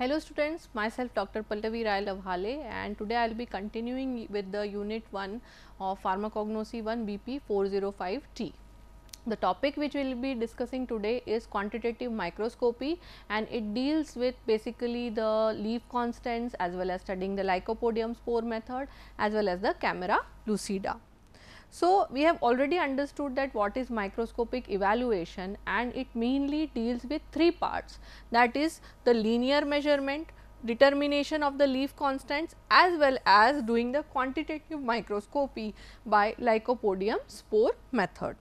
Hello students, myself Dr. Pallavi Rai Lavhale and today I will be continuing with the unit 1 of pharmacognosy 1 BP 405T. The topic which we will be discussing today is quantitative microscopy and it deals with basically the leaf constants as well as studying the lycopodium spore method as well as the camera lucida. So, we have already understood that what is microscopic evaluation and it mainly deals with three parts that is the linear measurement, determination of the leaf constants as well as doing the quantitative microscopy by lycopodium spore method.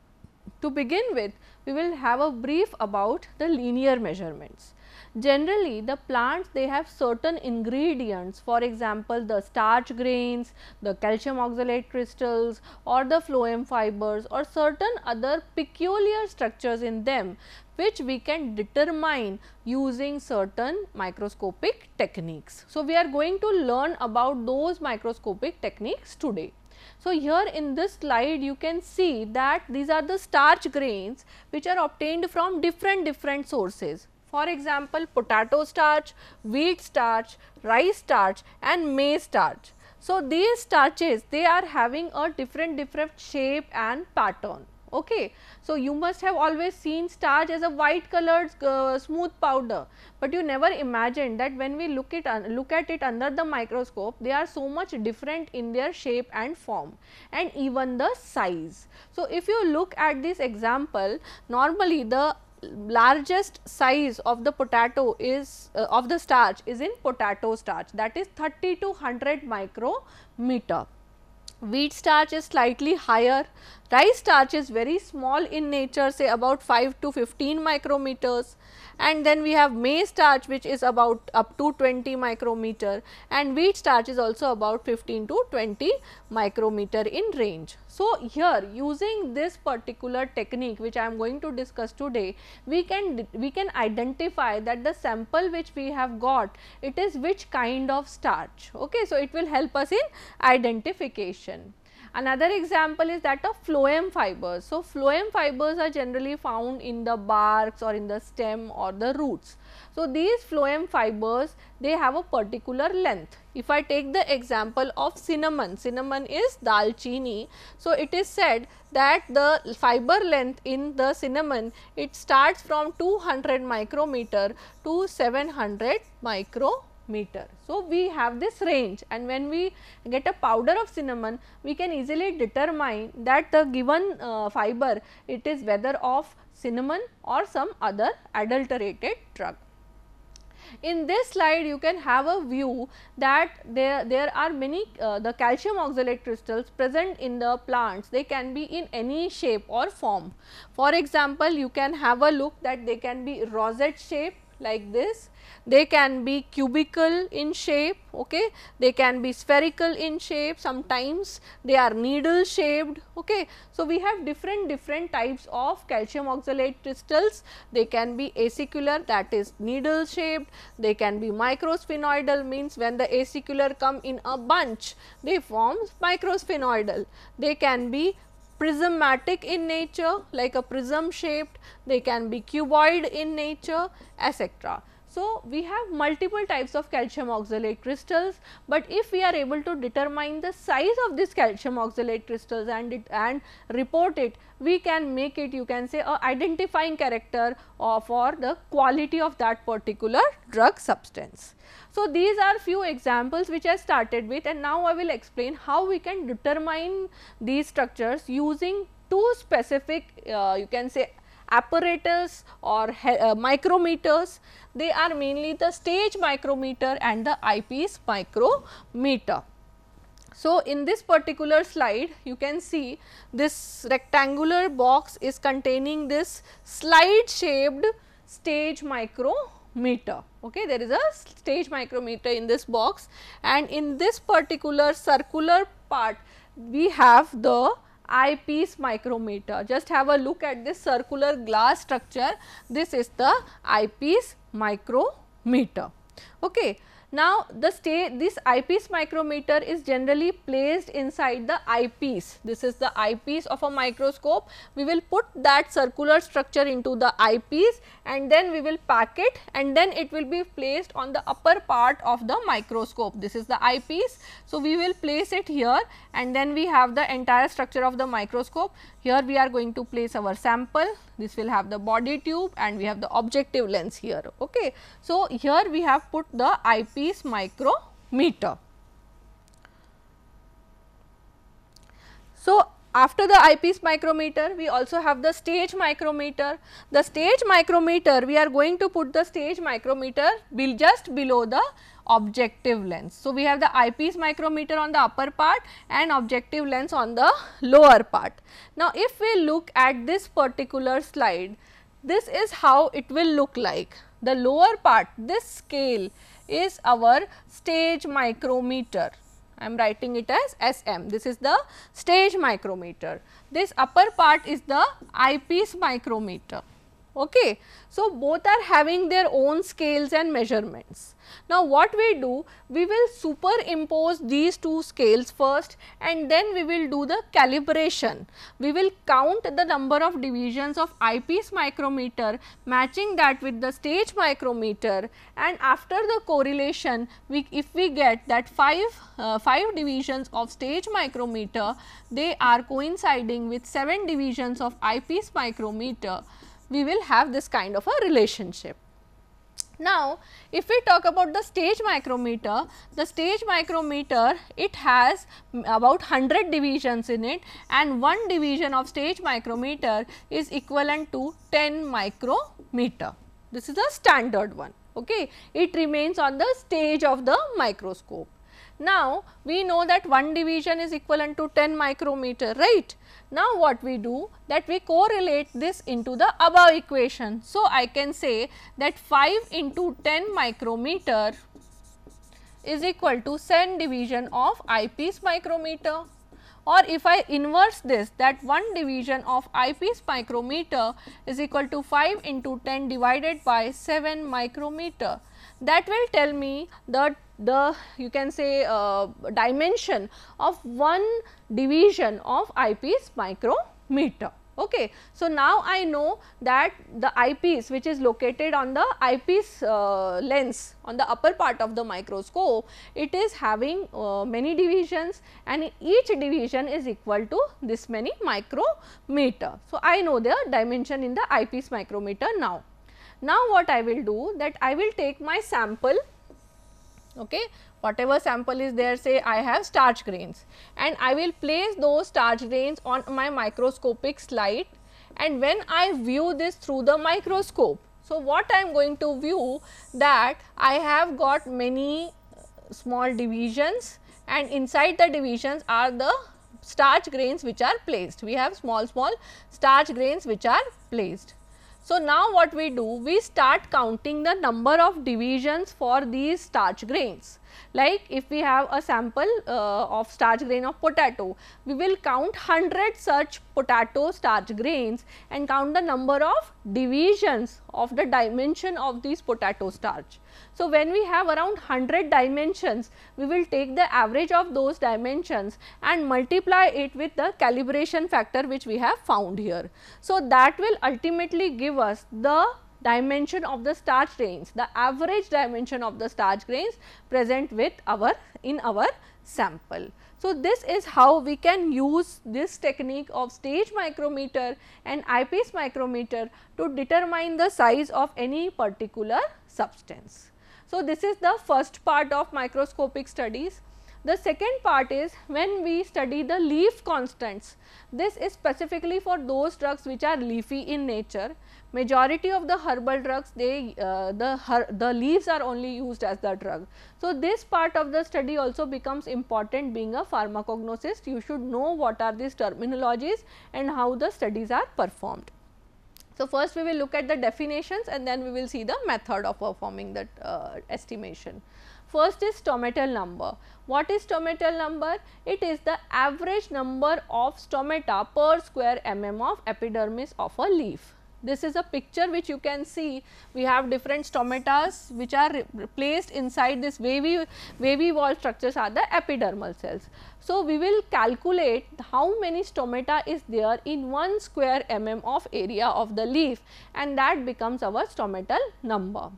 To begin with, we will have a brief about the linear measurements. Generally the plants they have certain ingredients for example, the starch grains, the calcium oxalate crystals or the phloem fibers or certain other peculiar structures in them which we can determine using certain microscopic techniques. So, we are going to learn about those microscopic techniques today. So, here in this slide you can see that these are the starch grains which are obtained from different different sources. For example, potato starch, wheat starch, rice starch and maize starch. So, these starches they are having a different different shape and pattern. Okay. So, you must have always seen starch as a white colored uh, smooth powder, but you never imagined that when we look, it, uh, look at it under the microscope they are so much different in their shape and form and even the size. So, if you look at this example normally the largest size of the potato is uh, of the starch is in potato starch that is 30 to 100 micrometer. Wheat starch is slightly higher, rice starch is very small in nature say about 5 to 15 micrometers, and then we have maize starch which is about up to 20 micrometer and wheat starch is also about 15 to 20 micrometer in range. So, here using this particular technique which I am going to discuss today, we can we can identify that the sample which we have got it is which kind of starch. Okay, so, it will help us in identification. Another example is that of phloem fibers. So, phloem fibers are generally found in the barks or in the stem or the roots. So, these phloem fibers they have a particular length. If I take the example of cinnamon, cinnamon is dalchini. So, it is said that the fiber length in the cinnamon it starts from 200 micrometer to 700 micrometer meter. So, we have this range and when we get a powder of cinnamon we can easily determine that the given uh, fiber it is whether of cinnamon or some other adulterated drug. In this slide you can have a view that there, there are many uh, the calcium oxalate crystals present in the plants they can be in any shape or form. For example, you can have a look that they can be rosette shape, like this. They can be cubical in shape, okay. they can be spherical in shape, sometimes they are needle shaped. Okay. So, we have different different types of calcium oxalate crystals, they can be acicular that is needle shaped, they can be microsphenoidal means when the acicular come in a bunch, they form microsphenoidal. They can be prismatic in nature like a prism shaped, they can be cuboid in nature etc. So, we have multiple types of calcium oxalate crystals, but if we are able to determine the size of this calcium oxalate crystals and it and report it, we can make it you can say a identifying character of for the quality of that particular drug substance. So, these are few examples which I started with and now I will explain how we can determine these structures using two specific uh, you can say apparatus or uh, micrometers, they are mainly the stage micrometer and the eyepiece micrometer. So, in this particular slide you can see this rectangular box is containing this slide shaped stage micrometer. Okay, there is a stage micrometer in this box and in this particular circular part we have the eyepiece micrometer. Just have a look at this circular glass structure. This is the eyepiece micrometer. Okay. Now, the stay this eyepiece micrometer is generally placed inside the eyepiece. This is the eyepiece of a microscope. We will put that circular structure into the eyepiece and then we will pack it and then it will be placed on the upper part of the microscope. This is the eyepiece. So, we will place it here and then we have the entire structure of the microscope. Here we are going to place our sample. This will have the body tube and we have the objective lens here. Okay. So, here we have put the eyepiece piece micrometer. So, after the eyepiece micrometer, we also have the stage micrometer. The stage micrometer, we are going to put the stage micrometer will just below the objective lens. So, we have the eyepiece micrometer on the upper part and objective lens on the lower part. Now, if we look at this particular slide, this is how it will look like. The lower part, this scale is our stage micrometer. I am writing it as SM. This is the stage micrometer. This upper part is the eyepiece micrometer. Okay. So, both are having their own scales and measurements. Now, what we do? We will superimpose these two scales first and then we will do the calibration. We will count the number of divisions of eyepiece micrometer matching that with the stage micrometer and after the correlation we if we get that 5, uh, 5 divisions of stage micrometer they are coinciding with 7 divisions of eyepiece micrometer we will have this kind of a relationship. Now, if we talk about the stage micrometer, the stage micrometer it has about 100 divisions in it and one division of stage micrometer is equivalent to 10 micrometer. This is a standard one. Okay. It remains on the stage of the microscope. Now, we know that one division is equivalent to 10 micrometer, right. Now, what we do that we correlate this into the above equation. So, I can say that 5 into 10 micrometer is equal to 10 division of eyepiece micrometer or if I inverse this that 1 division of eyepiece micrometer is equal to 5 into 10 divided by 7 micrometer. That will tell me the the you can say uh, dimension of one division of eyepiece micrometer. Okay. So, now I know that the eyepiece which is located on the eyepiece uh, lens on the upper part of the microscope, it is having uh, many divisions and each division is equal to this many micrometer. So, I know the dimension in the eyepiece micrometer now. Now, what I will do that I will take my sample okay whatever sample is there say I have starch grains and I will place those starch grains on my microscopic slide and when I view this through the microscope. So, what I am going to view that I have got many uh, small divisions and inside the divisions are the starch grains which are placed. We have small small starch grains which are placed. So, now what we do? We start counting the number of divisions for these starch grains. Like if we have a sample uh, of starch grain of potato, we will count 100 such potato starch grains and count the number of divisions of the dimension of these potato starch. So, when we have around 100 dimensions, we will take the average of those dimensions and multiply it with the calibration factor which we have found here. So, that will ultimately give us the dimension of the starch grains, the average dimension of the starch grains present with our in our sample. So, this is how we can use this technique of stage micrometer and eyepiece micrometer to determine the size of any particular substance. So, this is the first part of microscopic studies. The second part is when we study the leaf constants. This is specifically for those drugs which are leafy in nature. Majority of the herbal drugs, they uh, the, her, the leaves are only used as the drug. So, this part of the study also becomes important being a pharmacognosist. You should know what are these terminologies and how the studies are performed. So, first we will look at the definitions and then we will see the method of performing that uh, estimation. First is stomatal number. What is stomatal number? It is the average number of stomata per square mm of epidermis of a leaf. This is a picture which you can see. We have different stomatas which are placed inside this wavy, wavy wall structures are the epidermal cells. So, we will calculate how many stomata is there in 1 square mm of area of the leaf and that becomes our stomatal number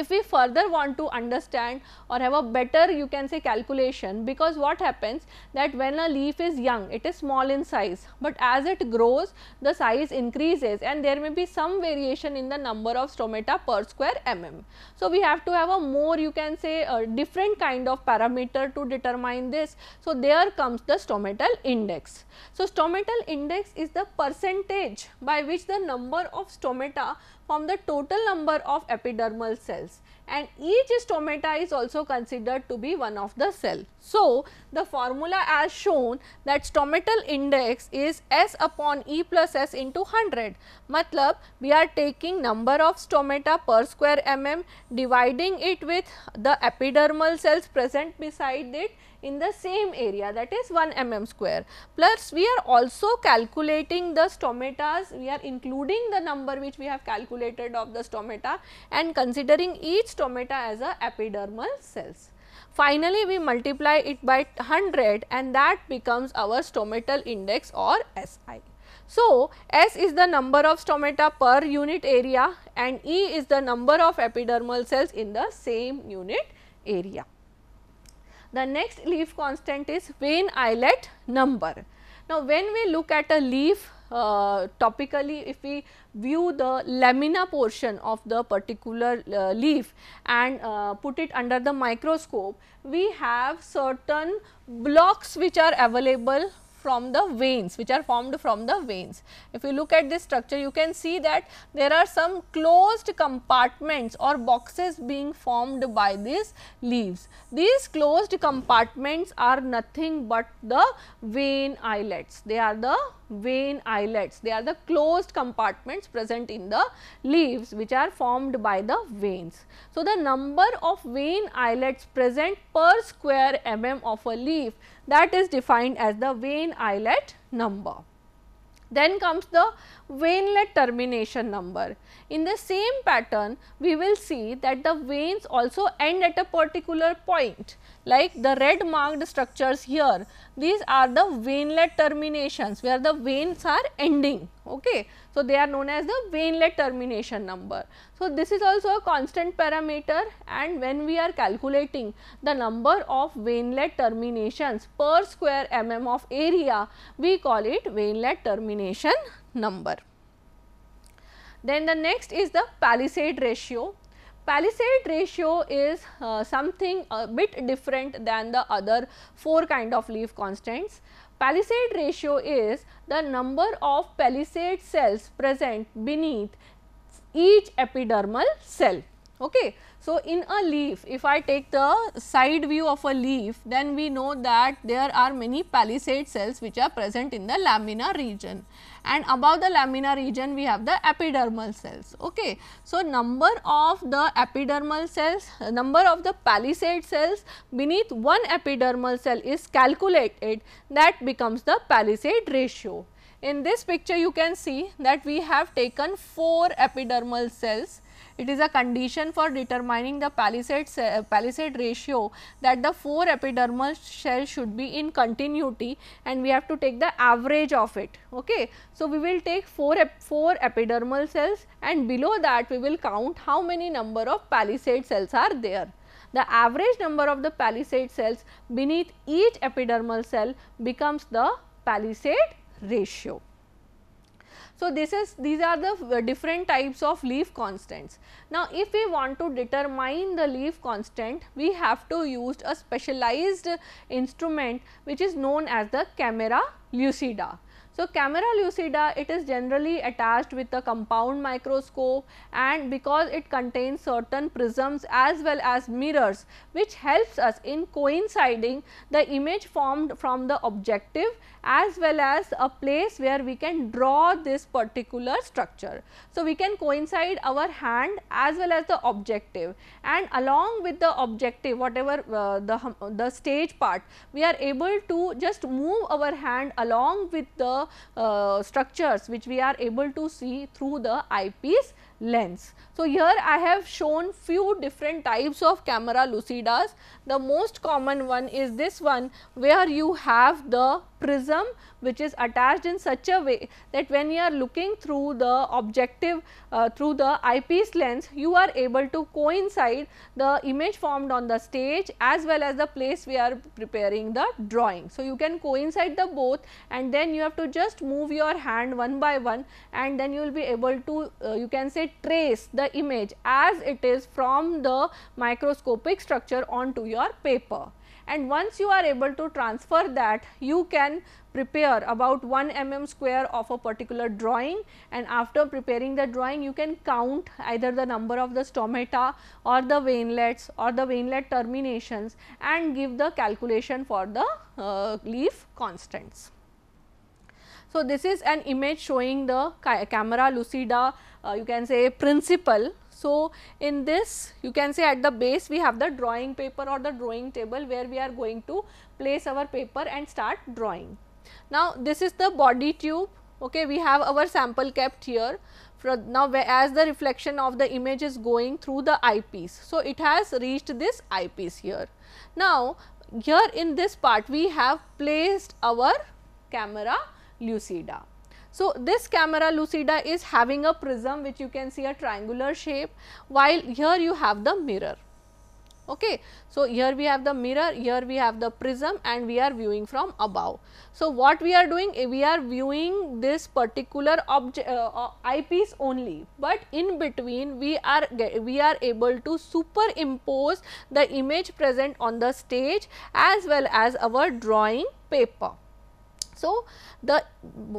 if we further want to understand or have a better you can say calculation because what happens that when a leaf is young it is small in size, but as it grows the size increases and there may be some variation in the number of stomata per square mm. So, we have to have a more you can say a different kind of parameter to determine this. So, there comes the stomatal index. So, stomatal index is the percentage by which the number of stomata from the total number of epidermal cells and each stomata is also considered to be one of the cell. So, the formula as shown that stomatal index is S upon E plus S into 100. Matlab, we are taking number of stomata per square mm dividing it with the epidermal cells present beside it in the same area that is 1 mm square. Plus we are also calculating the stomatas, we are including the number which we have calculated of the stomata and considering each stomata as a epidermal cells. Finally, we multiply it by 100 and that becomes our stomatal index or SI. So, S is the number of stomata per unit area and E is the number of epidermal cells in the same unit area. The next leaf constant is vein islet number. Now, when we look at a leaf uh, topically if we view the lamina portion of the particular uh, leaf and uh, put it under the microscope, we have certain blocks which are available from the veins which are formed from the veins. If you look at this structure you can see that there are some closed compartments or boxes being formed by these leaves. These closed compartments are nothing but the vein islets. They are the vein islets. They are the closed compartments present in the leaves which are formed by the veins. So, the number of vein islets present per square mm of a leaf that is defined as the vein islet number. Then comes the veinlet termination number. In the same pattern, we will see that the veins also end at a particular point like the red marked structures here these are the veinlet terminations where the veins are ending okay so they are known as the veinlet termination number so this is also a constant parameter and when we are calculating the number of veinlet terminations per square mm of area we call it veinlet termination number then the next is the palisade ratio palisade ratio is uh, something a bit different than the other four kind of leaf constants. Palisade ratio is the number of palisade cells present beneath each epidermal cell. Okay. So, in a leaf if I take the side view of a leaf then we know that there are many palisade cells which are present in the lamina region and above the lamina region we have the epidermal cells. Okay. So, number of the epidermal cells, number of the palisade cells beneath one epidermal cell is calculated that becomes the palisade ratio. In this picture you can see that we have taken 4 epidermal cells. It is a condition for determining the palisade, uh, palisade ratio that the 4 epidermal cells should be in continuity and we have to take the average of it. Okay. So, we will take 4, ep, 4 epidermal cells and below that we will count how many number of palisade cells are there the average number of the palisade cells beneath each epidermal cell becomes the palisade ratio. So, this is these are the uh, different types of leaf constants. Now, if we want to determine the leaf constant, we have to use a specialized instrument which is known as the camera lucida. So, camera lucida it is generally attached with a compound microscope and because it contains certain prisms as well as mirrors which helps us in coinciding the image formed from the objective as well as a place where we can draw this particular structure. So, we can coincide our hand as well as the objective and along with the objective whatever uh, the, the stage part we are able to just move our hand along with the uh, structures which we are able to see through the eyepiece lens. So, here I have shown few different types of camera lucidas. The most common one is this one where you have the prism which is attached in such a way that when you are looking through the objective uh, through the eyepiece lens you are able to coincide the image formed on the stage as well as the place we are preparing the drawing. So, you can coincide the both and then you have to just move your hand one by one and then you will be able to uh, you can say trace the image as it is from the microscopic structure onto your paper and once you are able to transfer that you can prepare about 1 mm square of a particular drawing and after preparing the drawing you can count either the number of the stomata or the veinlets or the veinlet terminations and give the calculation for the uh, leaf constants. So, this is an image showing the camera lucida uh, you can say principle. So, in this you can say at the base we have the drawing paper or the drawing table where we are going to place our paper and start drawing. Now, this is the body tube okay we have our sample kept here now as the reflection of the image is going through the eyepiece. So, it has reached this eyepiece here. Now, here in this part we have placed our camera lucida. So, this camera lucida is having a prism which you can see a triangular shape while here you have the mirror. Okay. So, here we have the mirror, here we have the prism and we are viewing from above. So, what we are doing? Eh, we are viewing this particular object eh, uh, eyepiece only, but in between we are we are able to superimpose the image present on the stage as well as our drawing paper. So, the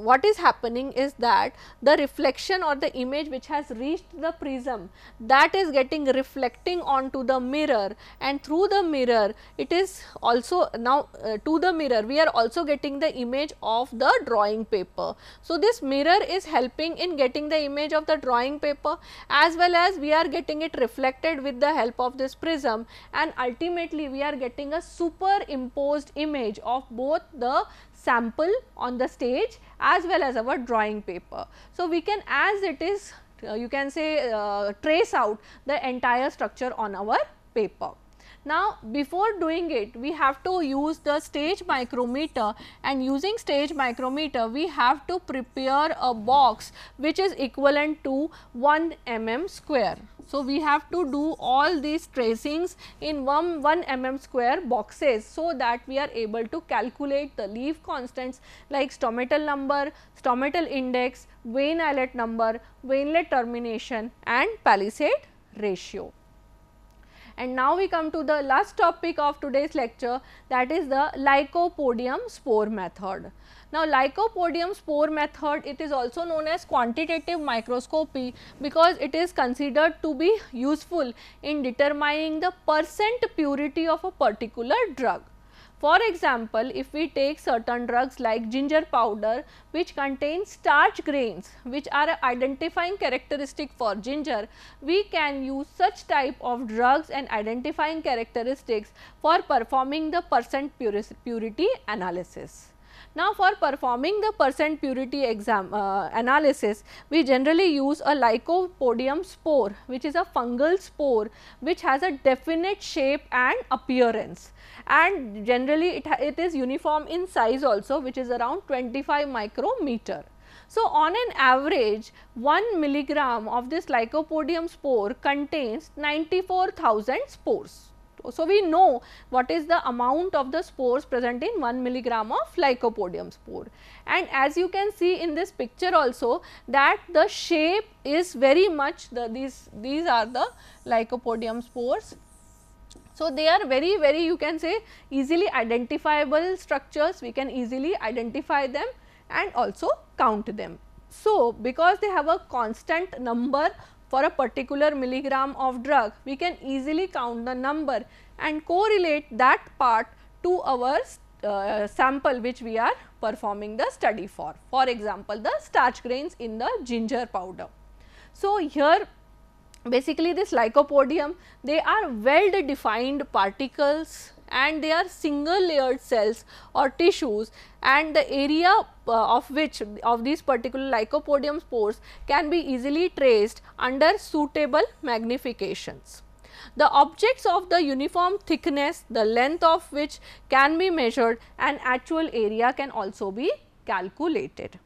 what is happening is that the reflection or the image which has reached the prism that is getting reflecting onto the mirror and through the mirror it is also now uh, to the mirror we are also getting the image of the drawing paper. So, this mirror is helping in getting the image of the drawing paper as well as we are getting it reflected with the help of this prism and ultimately we are getting a superimposed image of both the sample on the stage as well as our drawing paper. So, we can as it is uh, you can say uh, trace out the entire structure on our paper. Now, before doing it we have to use the stage micrometer and using stage micrometer we have to prepare a box which is equivalent to 1 mm square. So, we have to do all these tracings in 1, 1 mm square boxes so that we are able to calculate the leaf constants like stomatal number, stomatal index, vein number, veinlet termination and palisade ratio. And now we come to the last topic of today's lecture that is the lycopodium spore method. Now lycopodium spore method it is also known as quantitative microscopy because it is considered to be useful in determining the percent purity of a particular drug. For example, if we take certain drugs like ginger powder which contains starch grains which are identifying characteristic for ginger, we can use such type of drugs and identifying characteristics for performing the percent purity analysis. Now, for performing the percent purity exam uh, analysis, we generally use a lycopodium spore which is a fungal spore which has a definite shape and appearance and generally it, it is uniform in size also which is around 25 micrometer. So, on an average 1 milligram of this lycopodium spore contains 94,000 spores. So, we know what is the amount of the spores present in 1 milligram of lycopodium spore. And as you can see in this picture also that the shape is very much the these these are the lycopodium spores so, they are very very you can say easily identifiable structures we can easily identify them and also count them. So, because they have a constant number for a particular milligram of drug, we can easily count the number and correlate that part to our uh, sample which we are performing the study for. For example, the starch grains in the ginger powder. So, here basically this lycopodium they are well defined particles and they are single layered cells or tissues and the area uh, of which of these particular lycopodium spores can be easily traced under suitable magnifications. The objects of the uniform thickness, the length of which can be measured and actual area can also be calculated.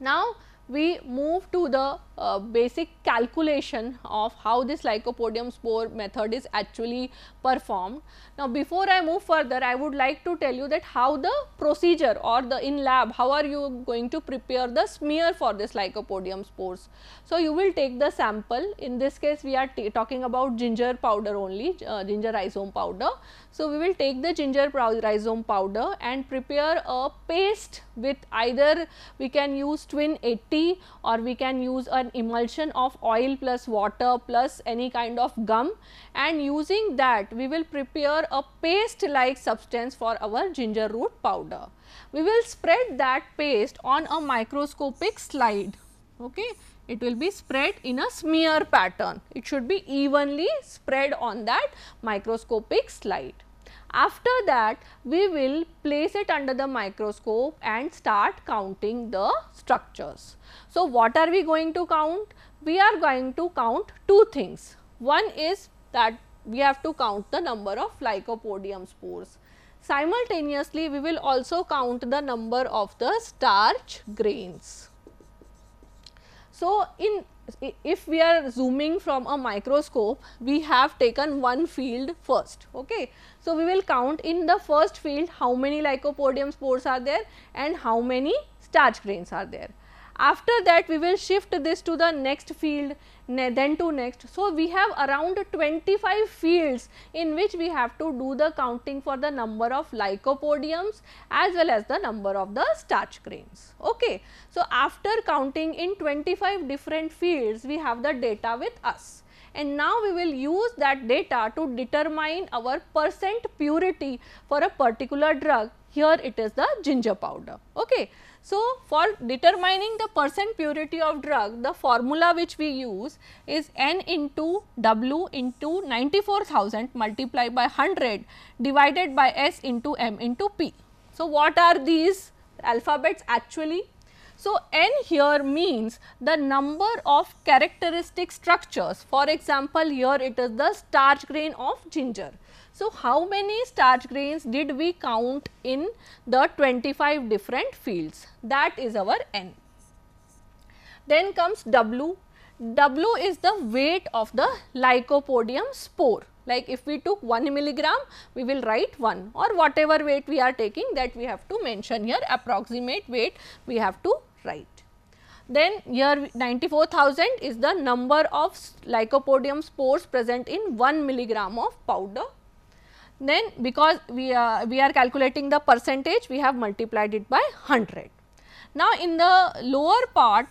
Now, we move to the uh, basic calculation of how this lycopodium spore method is actually performed. Now, before I move further, I would like to tell you that how the procedure or the in lab, how are you going to prepare the smear for this lycopodium spores. So, you will take the sample, in this case we are talking about ginger powder only, uh, ginger rhizome powder. So, we will take the ginger rhizome powder and prepare a paste with either we can use twin 80 or we can use an emulsion of oil plus water plus any kind of gum and using that we will prepare a paste like substance for our ginger root powder. We will spread that paste on a microscopic slide. Okay. It will be spread in a smear pattern. It should be evenly spread on that microscopic slide. After that we will place it under the microscope and start counting the structures. So, what are we going to count? We are going to count two things. One is that we have to count the number of lycopodium spores. Simultaneously, we will also count the number of the starch grains. So, in if we are zooming from a microscope, we have taken one field first. Okay. So, we will count in the first field how many lycopodium spores are there and how many starch grains are there. After that we will shift this to the next field then to next. So, we have around 25 fields in which we have to do the counting for the number of lycopodiums as well as the number of the starch grains. Okay. So, after counting in 25 different fields we have the data with us and now we will use that data to determine our percent purity for a particular drug. Here it is the ginger powder. Okay. So, for determining the percent purity of drug, the formula which we use is N into W into 94,000 multiplied by 100 divided by S into M into P. So, what are these alphabets actually? So, N here means the number of characteristic structures. For example, here it is the starch grain of ginger. So, how many starch grains did we count in the 25 different fields? That is our N. Then comes W. W is the weight of the lycopodium spore. Like if we took 1 milligram, we will write 1 or whatever weight we are taking that we have to mention here approximate weight we have to write then here 94000 is the number of lycopodium spores present in 1 milligram of powder then because we, are we are calculating the percentage we have multiplied it by 100. Now, in the lower part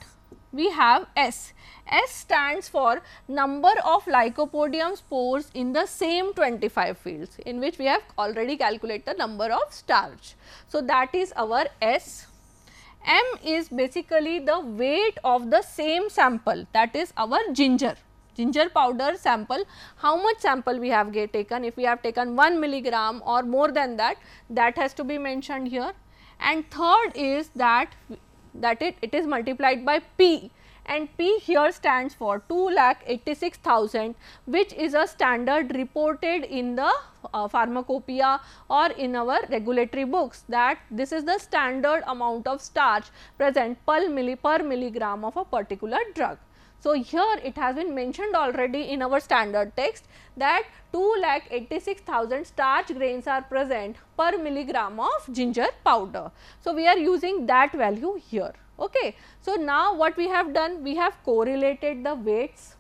we have S. S stands for number of lycopodium spores in the same 25 fields in which we have already calculated the number of starch. So, that is our S. M is basically the weight of the same sample that is our ginger ginger powder sample, how much sample we have taken, if we have taken 1 milligram or more than that, that has to be mentioned here. And third is that, that it, it is multiplied by P and P here stands for 2,86,000 which is a standard reported in the uh, pharmacopoeia or in our regulatory books that this is the standard amount of starch present per, milli per milligram of a particular drug. So, here it has been mentioned already in our standard text that 2,86,000 starch grains are present per milligram of ginger powder. So, we are using that value here. Okay. So, now what we have done? We have correlated the weights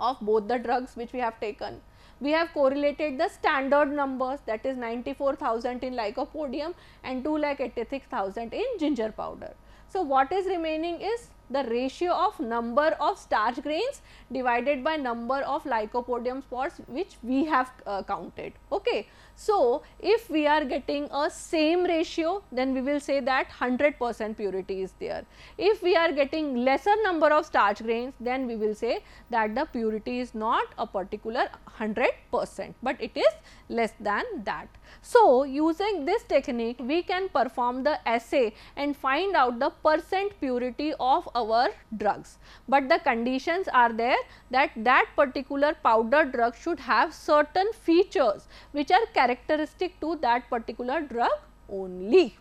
of both the drugs which we have taken. We have correlated the standard numbers that is 94,000 in lycopodium and 2,86,000 in ginger powder. So, what is remaining is the ratio of number of starch grains divided by number of lycopodium spots which we have uh, counted. Okay. So, if we are getting a same ratio then we will say that 100 percent purity is there. If we are getting lesser number of starch grains then we will say that the purity is not a particular 100 percent, but it is less than that. So, using this technique we can perform the assay and find out the percent purity of our drugs, but the conditions are there that that particular powder drug should have certain features which are characteristic to that particular drug only.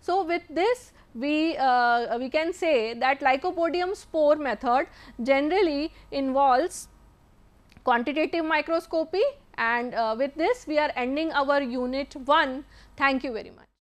So, with this we, uh, we can say that lycopodium spore method generally involves quantitative microscopy and uh, with this we are ending our unit 1. Thank you very much.